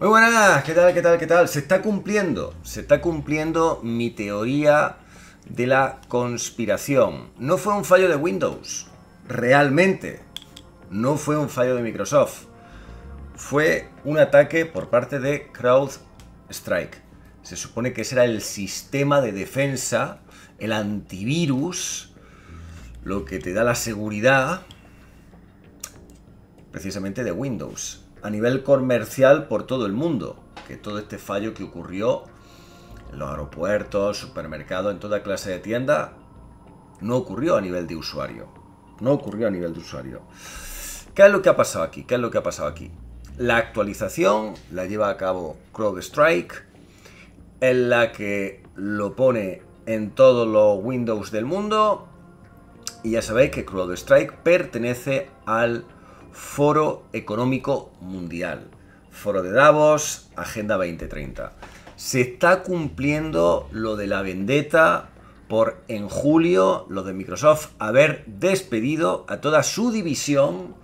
Muy buenas, ¿qué tal? ¿Qué tal? ¿Qué tal? Se está cumpliendo, se está cumpliendo mi teoría de la conspiración. No fue un fallo de Windows, realmente. No fue un fallo de Microsoft. Fue un ataque por parte de CrowdStrike. Se supone que ese era el sistema de defensa, el antivirus, lo que te da la seguridad precisamente de Windows a nivel comercial por todo el mundo, que todo este fallo que ocurrió en los aeropuertos, supermercados, en toda clase de tienda no ocurrió a nivel de usuario. No ocurrió a nivel de usuario. ¿Qué es lo que ha pasado aquí? ¿Qué es lo que ha pasado aquí? La actualización la lleva a cabo CrowdStrike, en la que lo pone en todos los Windows del mundo. Y ya sabéis que CrowdStrike pertenece al Foro Económico Mundial, Foro de Davos, Agenda 2030. Se está cumpliendo lo de la vendetta por en julio, lo de Microsoft, haber despedido a toda su división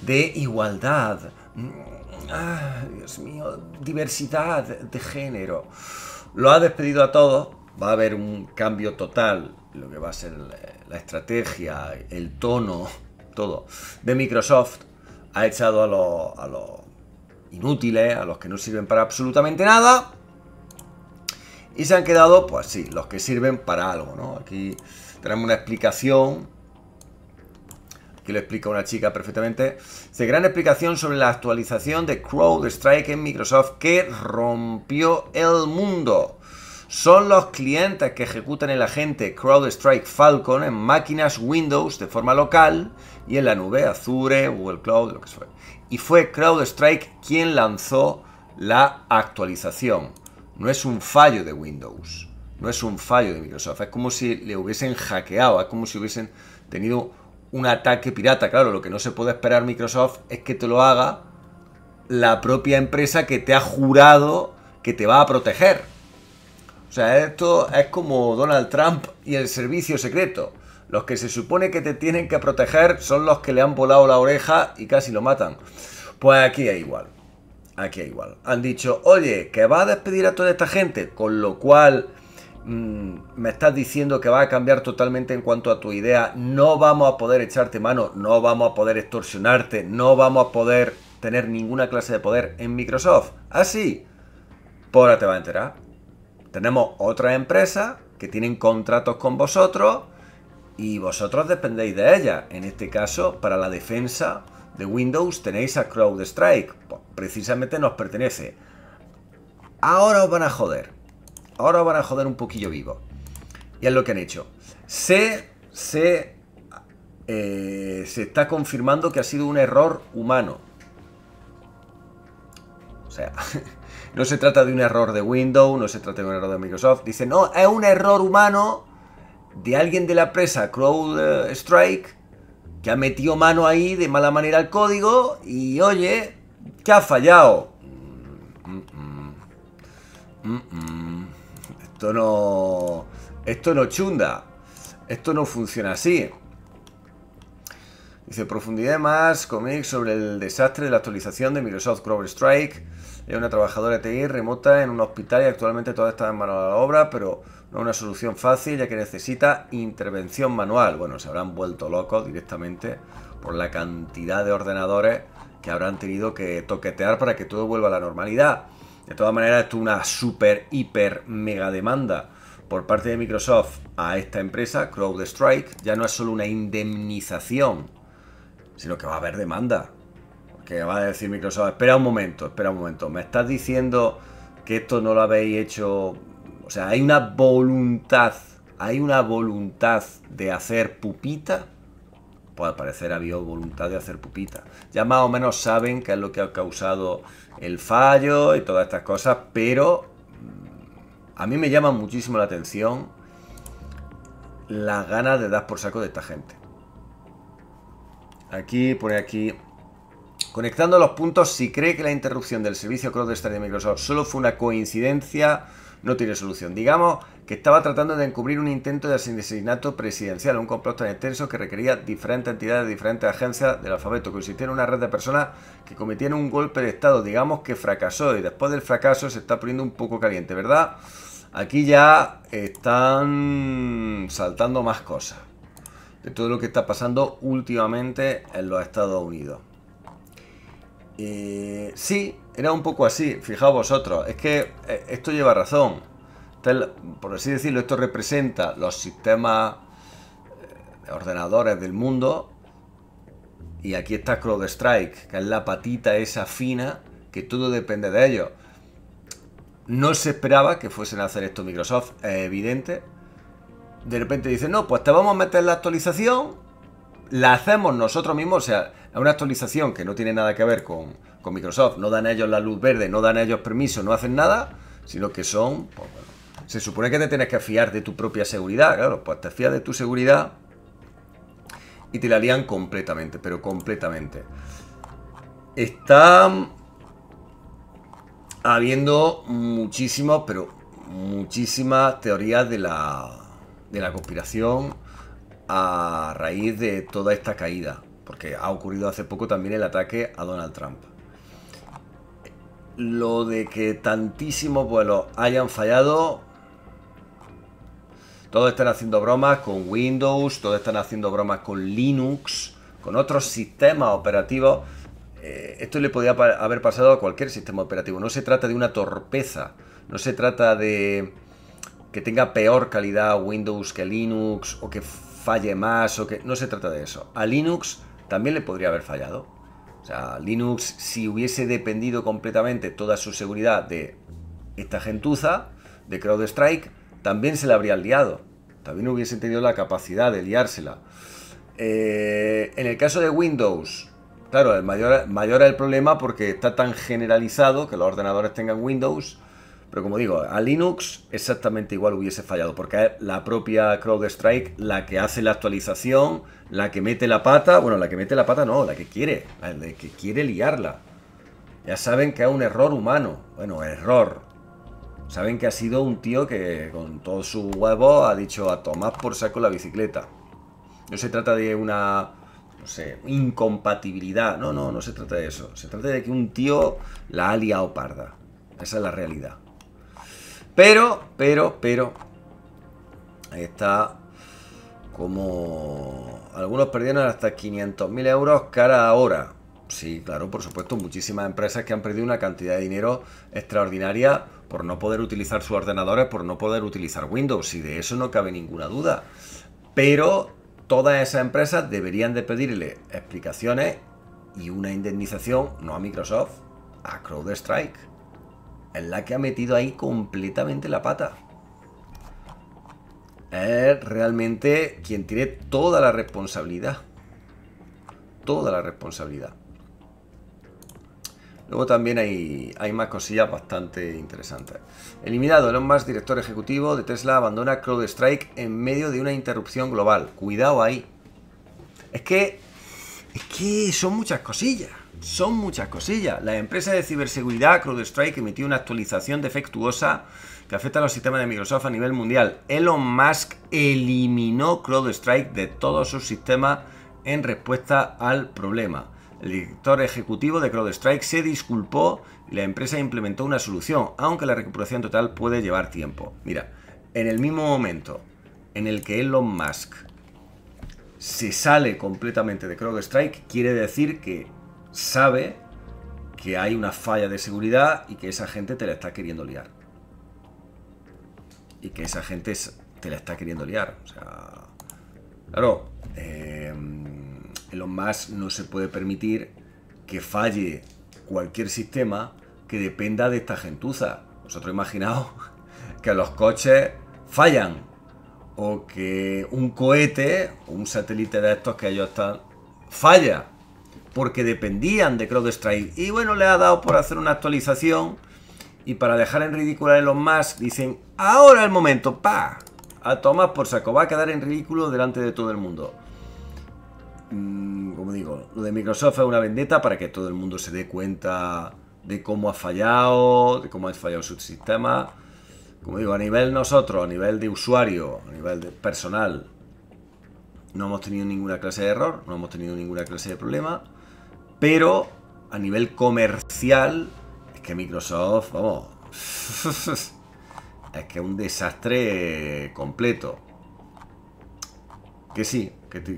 de igualdad, mm, ah, Dios mío, diversidad de género. Lo ha despedido a todos, va a haber un cambio total, lo que va a ser la estrategia, el tono, todo, de Microsoft ha echado a los, inútiles, a los que no sirven para absolutamente nada. Y se han quedado, pues sí, los que sirven para algo, ¿no? Aquí tenemos una explicación Aquí lo explica una chica perfectamente. Se gran explicación sobre la actualización de CrowdStrike en Microsoft que rompió el mundo son los clientes que ejecutan el agente CrowdStrike Falcon en máquinas Windows de forma local y en la nube Azure, Google Cloud, lo que sea. Y fue CrowdStrike quien lanzó la actualización. No es un fallo de Windows, no es un fallo de Microsoft. Es como si le hubiesen hackeado, es como si hubiesen tenido un ataque pirata. Claro, lo que no se puede esperar Microsoft es que te lo haga la propia empresa que te ha jurado que te va a proteger. O sea, esto es como Donald Trump y el servicio secreto. Los que se supone que te tienen que proteger son los que le han volado la oreja y casi lo matan. Pues aquí es igual. Aquí es igual. Han dicho, oye, que va a despedir a toda esta gente, con lo cual mm, me estás diciendo que va a cambiar totalmente en cuanto a tu idea. No vamos a poder echarte mano, no vamos a poder extorsionarte, no vamos a poder tener ninguna clase de poder en Microsoft. Así, ah, por pues ahora te va a enterar. Tenemos otras empresas que tienen contratos con vosotros y vosotros dependéis de ella. En este caso, para la defensa de Windows tenéis a CrowdStrike. Pues, precisamente nos pertenece. Ahora os van a joder. Ahora os van a joder un poquillo vivo. Y es lo que han hecho. Se, se eh, está confirmando que ha sido un error humano. O sea, No se trata de un error de Windows, no se trata de un error de Microsoft. Dice, no, es un error humano de alguien de la empresa CrowdStrike que ha metido mano ahí de mala manera al código y oye, que ha fallado. Mm, mm, mm, esto no... Esto no chunda. Esto no funciona así. Dice, profundidad más, ...comics sobre el desastre de la actualización de Microsoft CrowdStrike. Es una trabajadora de TI remota en un hospital y actualmente todo está en mano de la obra, pero no es una solución fácil ya que necesita intervención manual. Bueno, se habrán vuelto locos directamente por la cantidad de ordenadores que habrán tenido que toquetear para que todo vuelva a la normalidad. De todas maneras, esto es una super, hiper, mega demanda por parte de Microsoft a esta empresa, CrowdStrike. Ya no es solo una indemnización, sino que va a haber demanda que va a decir Microsoft, espera un momento, espera un momento, me estás diciendo que esto no lo habéis hecho, o sea, hay una voluntad, hay una voluntad de hacer pupita, pues al parecer había voluntad de hacer pupita. Ya más o menos saben qué es lo que ha causado el fallo y todas estas cosas, pero mm, a mí me llama muchísimo la atención las ganas de dar por saco de esta gente. Aquí, pone aquí, Conectando los puntos, si cree que la interrupción del servicio cloud de Microsoft solo fue una coincidencia, no tiene solución. Digamos que estaba tratando de encubrir un intento de asesinato presidencial, un complot tan extenso que requería diferentes entidades, diferentes agencias del alfabeto, consistía en una red de personas que cometieron un golpe de Estado, digamos que fracasó y después del fracaso se está poniendo un poco caliente, ¿verdad? Aquí ya están saltando más cosas de todo lo que está pasando últimamente en los Estados Unidos. Y eh, sí, era un poco así, fijaos vosotros, es que eh, esto lleva razón. Por así decirlo, esto representa los sistemas eh, ordenadores del mundo. Y aquí está CrowdStrike, que es la patita esa fina, que todo depende de ellos. No se esperaba que fuesen a hacer esto Microsoft, es evidente. De repente dice, no, pues te vamos a meter la actualización, la hacemos nosotros mismos, o sea, a una actualización que no tiene nada que ver con, Microsoft, no dan a ellos la luz verde, no dan a ellos permiso, no hacen nada, sino que son... Pues, se supone que te tienes que fiar de tu propia seguridad, claro, pues te fías de tu seguridad y te la lían completamente, pero completamente. Está habiendo muchísimas, pero muchísimas teorías de la, de la conspiración a raíz de toda esta caída porque ha ocurrido hace poco también el ataque a Donald Trump. Lo de que tantísimos vuelos hayan fallado, todos están haciendo bromas con Windows, todos están haciendo bromas con Linux, con otros sistemas operativos. Eh, esto le podía haber pasado a cualquier sistema operativo. No se trata de una torpeza, no se trata de que tenga peor calidad Windows que Linux o que falle más o que... No se trata de eso. A Linux también le podría haber fallado. O sea, Linux, si hubiese dependido completamente toda su seguridad de esta gentuza, de CrowdStrike, también se la habría liado. También hubiese tenido la capacidad de liársela. Eh, en el caso de Windows, claro, el mayor, mayor el problema porque está tan generalizado que los ordenadores tengan Windows pero como digo, a Linux exactamente igual hubiese fallado, porque es la propia CrowdStrike la que hace la actualización, la que mete la pata, bueno, la que mete la pata no, la que quiere, la que quiere liarla. Ya saben que es un error humano, bueno, error. Saben que ha sido un tío que con todo su huevos ha dicho a tomar por saco la bicicleta. No se trata de una no sé, incompatibilidad. No, no, no se trata de eso. Se trata de que un tío la ha liado parda. Esa es la realidad. Pero, pero, pero. Ahí está. Como algunos perdieron hasta 500.000 euros cara hora. Sí, claro, por supuesto, muchísimas empresas que han perdido una cantidad de dinero extraordinaria por no poder utilizar sus ordenadores, por no poder utilizar Windows, y de eso no cabe ninguna duda. Pero todas esas empresas deberían de pedirle explicaciones y una indemnización, no a Microsoft, a CrowdStrike es la que ha metido ahí completamente la pata. Es realmente quien tiene toda la responsabilidad. Toda la responsabilidad. Luego también hay, hay, más cosillas bastante interesantes. Eliminado, Elon Musk, director ejecutivo de Tesla, abandona CrowdStrike en medio de una interrupción global. Cuidado ahí. Es que... Es que son muchas cosillas son muchas cosillas. La empresa de ciberseguridad CrowdStrike emitió una actualización defectuosa que afecta a los sistemas de Microsoft a nivel mundial. Elon Musk eliminó CrowdStrike de todos sus sistemas en respuesta al problema. El director ejecutivo de CrowdStrike se disculpó y la empresa implementó una solución, aunque la recuperación total puede llevar tiempo. Mira, en el mismo momento en el que Elon Musk se sale completamente de CrowdStrike, quiere decir que sabe que hay una falla de seguridad y que esa gente te la está queriendo liar. Y que esa gente te la está queriendo liar. O sea, claro, en los más no se puede permitir que falle cualquier sistema que dependa de esta gentuza. Vosotros imaginaos que los coches fallan o que un cohete o un satélite de estos que ellos están falla porque dependían de CrowdStrike. Y bueno, le ha dado por hacer una actualización y para dejar en ridículo a los más, dicen, ahora el momento, pa, a tomar por saco, va a quedar en ridículo delante de todo el mundo. Mm, como digo, lo de Microsoft es una vendetta para que todo el mundo se dé cuenta de cómo ha fallado, de cómo ha fallado su sistema. Como digo, a nivel nosotros, a nivel de usuario, a nivel de personal, no hemos tenido ninguna clase de error, no hemos tenido ninguna clase de problema. Pero a nivel comercial, es que Microsoft, vamos, es que es un desastre completo. Que sí, que, que,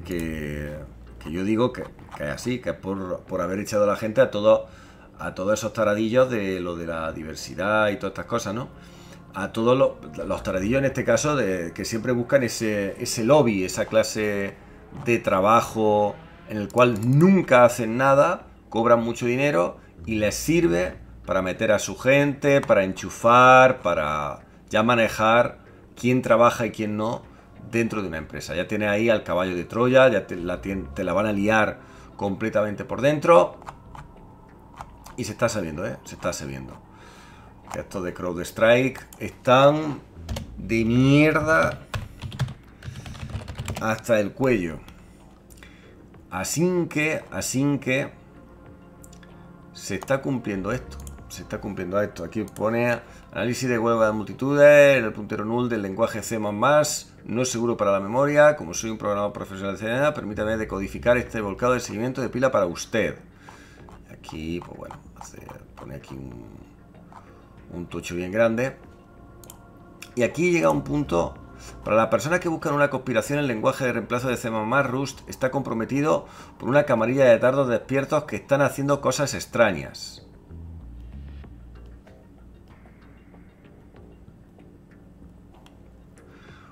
que yo digo que, es así, que es por, por haber echado a la gente a todos a todos esos taradillos de lo de la diversidad y todas estas cosas, ¿no? A todos los, los taradillos en este caso de, que siempre buscan ese, ese lobby, esa clase de trabajo en el cual nunca hacen nada, cobran mucho dinero y les sirve para meter a su gente, para enchufar, para ya manejar quién trabaja y quién no dentro de una empresa. Ya tiene ahí al caballo de Troya, ya te la, van a liar completamente por dentro. Y se está sabiendo, ¿eh? Se está sabiendo. Estos de CrowdStrike Strike están de mierda hasta el cuello. Así que, así que se está cumpliendo esto. Se está cumpliendo esto. Aquí pone análisis de huelga de multitudes, el puntero null del lenguaje C++, no es seguro para la memoria. Como soy un programador profesional de CNN, permítame decodificar este volcado de seguimiento de pila para usted. Aquí, pues bueno, pone aquí un, un tocho bien grande. Y aquí llega un punto para la persona que busca una conspiración, el lenguaje de reemplazo de C++ Rust está comprometido por una camarilla de tardos despiertos que están haciendo cosas extrañas.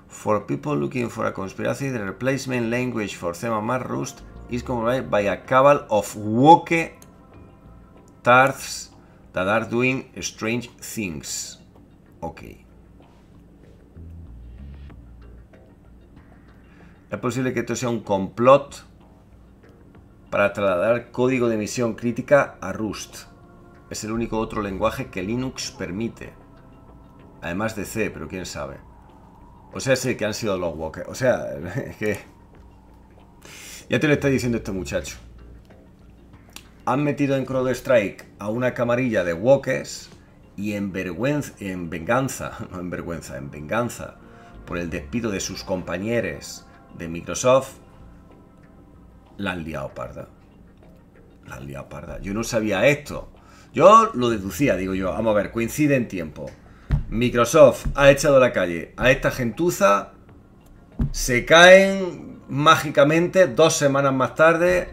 For people looking for a conspiracy, the replacement language for C++ Rust is compromised by a cabal of woke tards that are doing strange things. Okay. Es posible que esto sea un complot para trasladar código de emisión crítica a Rust. Es el único otro lenguaje que Linux permite. Además de C, pero quién sabe. O sea, sé que han sido los walkers. O sea, es que... Ya te lo está diciendo este muchacho. Han metido en CrowdStrike a una camarilla de walkers y en, vergüenza, en venganza, no en vergüenza, en venganza, por el despido de sus compañeros de Microsoft, la han liado parda. La han liado parda. Yo no sabía esto. Yo lo deducía, digo yo. Vamos a ver, coincide en tiempo. Microsoft ha echado a la calle a esta gentuza. Se caen mágicamente dos semanas más tarde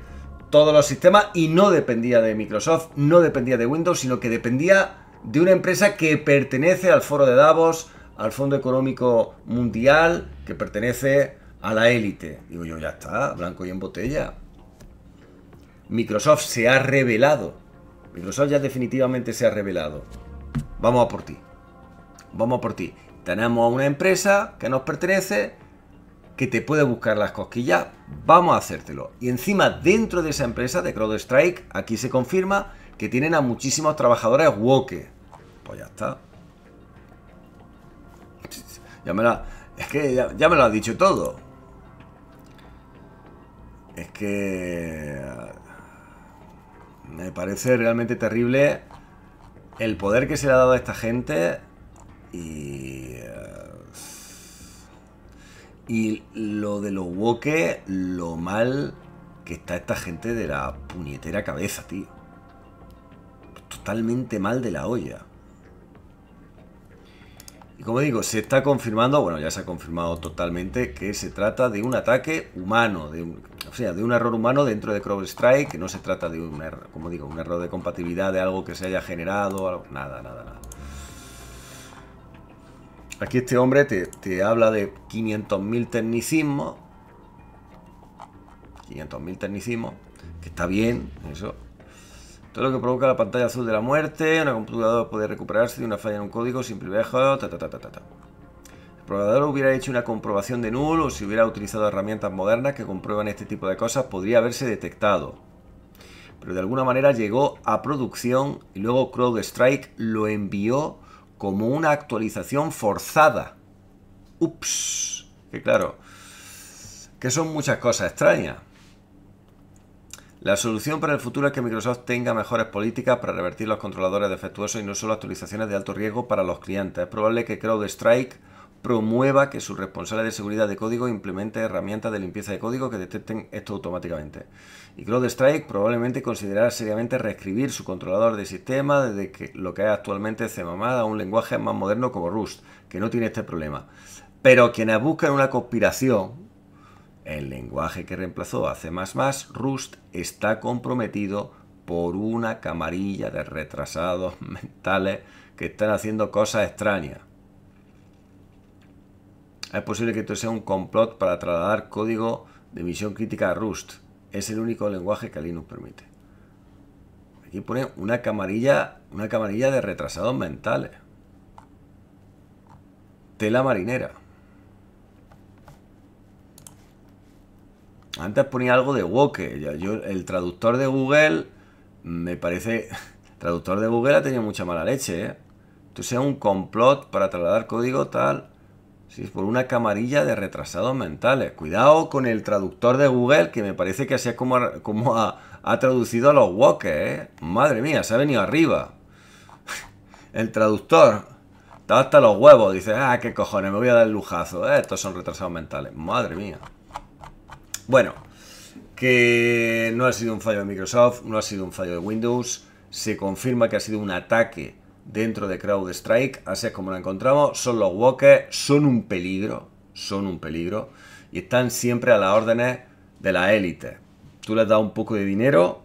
todos los sistemas y no dependía de Microsoft, no dependía de Windows, sino que dependía de una empresa que pertenece al foro de Davos, al Fondo Económico Mundial, que pertenece a la élite. Digo yo, ya está, blanco y en botella. Microsoft se ha revelado. Microsoft ya definitivamente se ha revelado. Vamos a por ti. Vamos a por ti. Tenemos a una empresa que nos pertenece, que te puede buscar las cosquillas. Vamos a hacértelo. Y encima, dentro de esa empresa de CrowdStrike, aquí se confirma que tienen a muchísimos trabajadores woke. Pues ya está. Ya me es que ya, me lo ha dicho todo es que me parece realmente terrible el poder que se le ha dado a esta gente y y lo de los woke, lo mal que está esta gente de la puñetera cabeza, tío. Totalmente mal de la olla como digo, se está confirmando, bueno, ya se ha confirmado totalmente que se trata de un ataque humano, de o sea, de un error humano dentro de CrowdStrike, que no se trata de un error, como digo, un error de compatibilidad de algo que se haya generado, nada, nada, nada. Aquí este hombre te, te habla de 500.000 tecnicismos, 500.000 tecnicismos, que está bien, eso, todo lo que provoca la pantalla azul de la muerte, una computadora puede recuperarse de una falla en un código sin privilegio. El programador hubiera hecho una comprobación de null o si hubiera utilizado herramientas modernas que comprueban este tipo de cosas, podría haberse detectado. Pero de alguna manera llegó a producción y luego CrowdStrike lo envió como una actualización forzada. Ups, que claro, que son muchas cosas extrañas. La solución para el futuro es que Microsoft tenga mejores políticas para revertir los controladores defectuosos y no solo actualizaciones de alto riesgo para los clientes. Es probable que CrowdStrike promueva que su responsable de seguridad de código implemente herramientas de limpieza de código que detecten esto automáticamente. Y CrowdStrike probablemente considerará seriamente reescribir su controlador de sistema desde que lo que es actualmente CMMA a un lenguaje más moderno como Rust, que no tiene este problema. Pero quienes buscan una conspiración el lenguaje que reemplazó hace más más. Rust, está comprometido por una camarilla de retrasados mentales que están haciendo cosas extrañas. Es posible que esto sea un complot para trasladar código de misión crítica a Rust. Es el único lenguaje que Linux permite. Aquí pone una camarilla, una camarilla de retrasados mentales. Tela marinera. Antes ponía algo de woke. el traductor de Google me parece... El traductor de Google ha tenido mucha mala leche, ¿eh? un complot para trasladar código tal. Si es por una camarilla de retrasados mentales. Cuidado con el traductor de Google, que me parece que así es como, ha, traducido a los woke, ¿eh? Madre mía, se ha venido arriba. El traductor. Está hasta los huevos. Dice, ah, qué cojones, me voy a dar el lujazo. ¿eh? estos son retrasados mentales. Madre mía. Bueno, que no ha sido un fallo de Microsoft, no ha sido un fallo de Windows. Se confirma que ha sido un ataque dentro de CrowdStrike, así es como lo encontramos. Son los walkers, son un peligro, son un peligro. Y están siempre a las órdenes de la élite. Tú les das un poco de dinero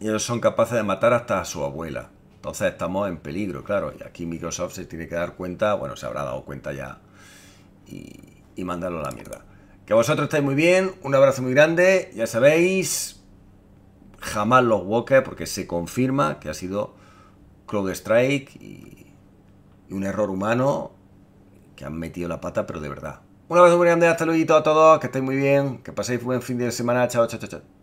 y ellos son capaces de matar hasta a su abuela. Entonces estamos en peligro, claro. Y aquí Microsoft se tiene que dar cuenta, bueno, se habrá dado cuenta ya y, y mandarlo a la mierda. Que vosotros estáis muy bien, un abrazo muy grande, ya sabéis, jamás los Walker, porque se confirma que ha sido Cloud Strike y, un error humano que han metido la pata, pero de verdad. Un abrazo muy grande, hasta luego a todos, que estéis muy bien, que paséis un buen fin de semana, chao, chao, chao.